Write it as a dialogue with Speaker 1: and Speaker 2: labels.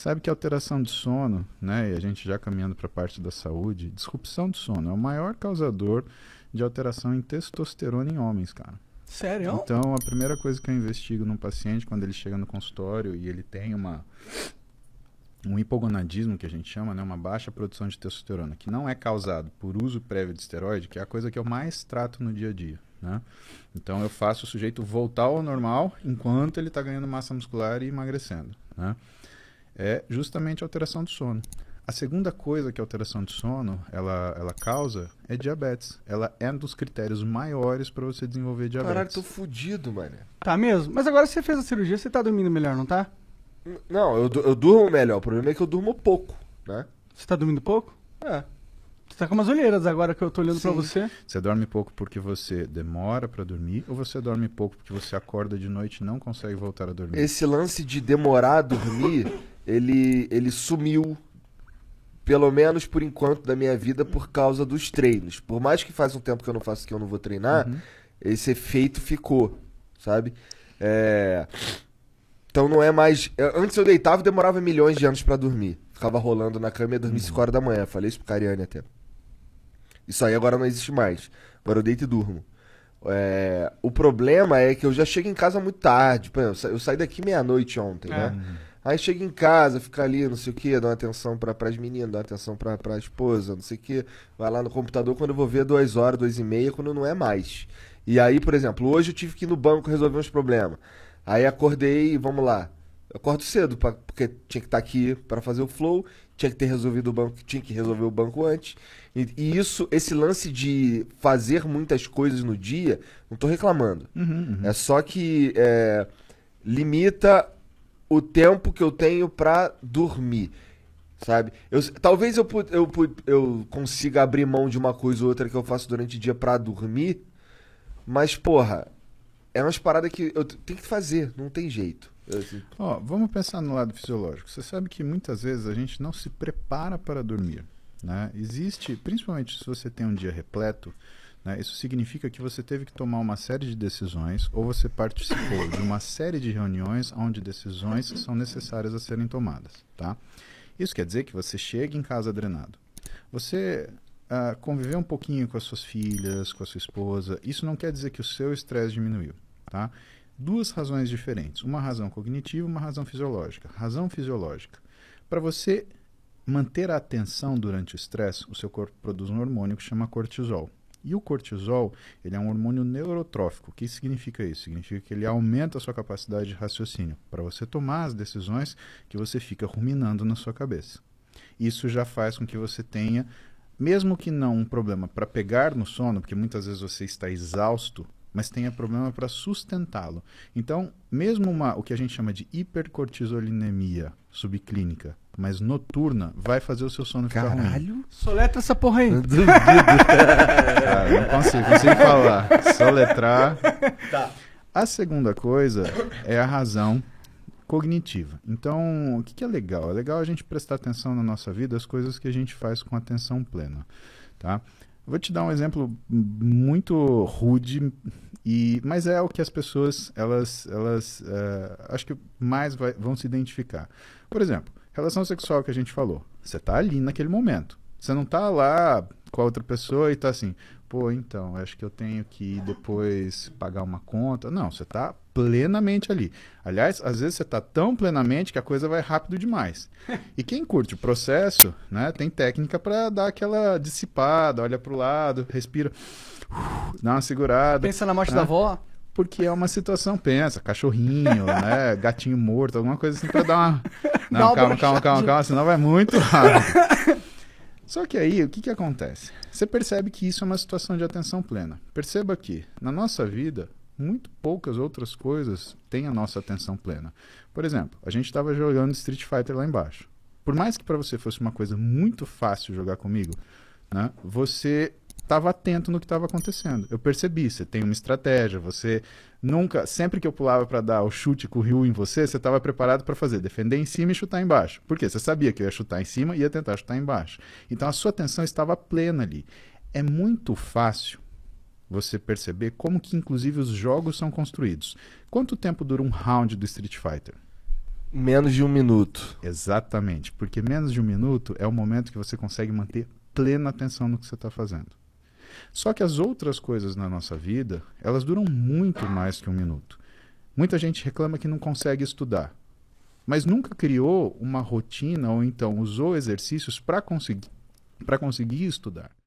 Speaker 1: Sabe que alteração de sono, né, e a gente já caminhando para a parte da saúde, disrupção do sono é o maior causador de alteração em testosterona em homens, cara. Sério? Então, a primeira coisa que eu investigo num paciente quando ele chega no consultório e ele tem uma um hipogonadismo que a gente chama, né, uma baixa produção de testosterona, que não é causado por uso prévio de esteroide, que é a coisa que eu mais trato no dia a dia, né? Então eu faço o sujeito voltar ao normal enquanto ele está ganhando massa muscular e emagrecendo, né? é justamente a alteração do sono. A segunda coisa que a alteração de sono ela, ela causa é diabetes. Ela é um dos critérios maiores para você desenvolver diabetes. Caralho, tô fudido, mano. Tá mesmo? Mas agora você fez a cirurgia, você tá dormindo melhor, não tá?
Speaker 2: Não, eu, eu durmo melhor. O problema é que eu durmo pouco, né? Você tá dormindo pouco? É. Você tá com umas olheiras agora que eu tô olhando para você.
Speaker 1: Você dorme pouco porque você demora para dormir ou você dorme pouco porque você acorda de noite e não consegue voltar a dormir?
Speaker 2: Esse lance de demorar a dormir ele, ele sumiu, pelo menos por enquanto, da minha vida por causa dos treinos. Por mais que faz um tempo que eu não faço, que eu não vou treinar, uhum. esse efeito ficou, sabe? É... Então não é mais. É, antes eu deitava e demorava milhões de anos para dormir. Ficava rolando na cama e ia dormir 5 uhum. horas da manhã. Falei isso pro Cariane até. Isso aí agora não existe mais. Agora eu deito e durmo. É... O problema é que eu já chego em casa muito tarde. Por exemplo, eu saí daqui meia-noite ontem, é. né? Uhum. Aí chega em casa, fica ali, não sei o que, dá uma atenção para as meninas, dá uma atenção para a esposa, não sei o que. Vai lá no computador quando eu vou ver duas horas, duas e meia, quando não é mais. E aí, por exemplo, hoje eu tive que ir no banco resolver uns problemas. Aí acordei, vamos lá. Eu acordo cedo, pra, porque tinha que estar tá aqui para fazer o flow, tinha que ter resolvido o banco, tinha que resolver o banco antes. E, e isso, esse lance de fazer muitas coisas no dia, não estou reclamando. Uhum, uhum. É só que é, limita o tempo que eu tenho para dormir, sabe? Eu, talvez eu, eu, eu consiga abrir mão de uma coisa ou outra que eu faço durante o dia para dormir, mas, porra, é umas paradas que eu tenho que fazer, não tem jeito. Assim. Ó, vamos pensar no lado fisiológico.
Speaker 1: Você sabe que muitas vezes a gente não se prepara para dormir. Né? Existe, principalmente se você tem um dia repleto, né? Isso significa que você teve que tomar uma série de decisões ou você participou de uma série de reuniões onde decisões são necessárias a serem tomadas. Tá? Isso quer dizer que você chega em casa drenado. Você uh, um pouquinho com as suas filhas, com a sua esposa, isso não quer dizer que o seu estresse diminuiu. Tá? Duas razões diferentes, uma razão cognitiva e uma razão fisiológica. Razão fisiológica. Para você manter a atenção durante o estresse, o seu corpo produz um hormônio que chama cortisol. E o cortisol, ele é um hormônio neurotrófico. O que significa isso? Significa que ele aumenta a sua capacidade de raciocínio para você tomar as decisões que você fica ruminando na sua cabeça. Isso já faz com que você tenha, mesmo que não um problema para pegar no sono, porque muitas vezes você está exausto, mas tenha problema para sustentá-lo. Então, mesmo uma, o que a gente chama de hipercortisolinemia subclínica, mas noturna vai fazer o seu sono Caralho. ficar ruim. Caralho? Soletra essa porra aí. Duvido. Cara, ah, não consigo, consigo falar. Soletrar. Tá. A segunda coisa é a razão cognitiva. Então, o que, que é legal? É legal a gente prestar atenção na nossa vida, as coisas que a gente faz com atenção plena, tá? Vou te dar um exemplo muito rude e, mas é o que as pessoas elas elas uh, acho que mais vai, vão se identificar. Por exemplo, Relação sexual que a gente falou. Você tá ali naquele momento. Você não tá lá com a outra pessoa e tá assim, pô, então, acho que eu tenho que depois pagar uma conta. Não, você tá plenamente ali. Aliás, às vezes você tá tão plenamente que a coisa vai rápido demais. E quem curte o processo, né, tem técnica para dar aquela dissipada, olha pro lado, respira, uh, dá uma segurada. Pensa na morte né? da avó porque é uma situação, pensa, cachorrinho, né? Gatinho morto, alguma coisa assim pra dar uma. Não, Dá calma, calma, calma, calma, senão vai muito rápido. Só que aí, o que, que acontece? Você percebe que isso é uma situação de atenção plena. Perceba que, na nossa vida, muito poucas outras coisas têm a nossa atenção plena. Por exemplo, a gente estava jogando Street Fighter lá embaixo. Por mais que para você fosse uma coisa muito fácil jogar comigo, né, você estava atento no que estava acontecendo. Eu percebi, você tem uma estratégia, você nunca, sempre que eu pulava para dar o chute com o Ryu em você, você estava preparado para fazer, defender em cima e chutar embaixo. Por quê? Você sabia que eu ia chutar em cima e ia tentar chutar embaixo. Então a sua atenção estava plena ali. É muito fácil você perceber como que inclusive os jogos são construídos. Quanto tempo dura um round do Street Fighter? Menos de um minuto. Exatamente, porque menos de um minuto é o momento que você consegue manter plena atenção no que você está fazendo. Só que as outras coisas na nossa vida, elas duram muito mais que um minuto. Muita gente reclama que não consegue estudar, mas nunca criou uma
Speaker 2: rotina ou então usou exercícios para conseguir, conseguir estudar.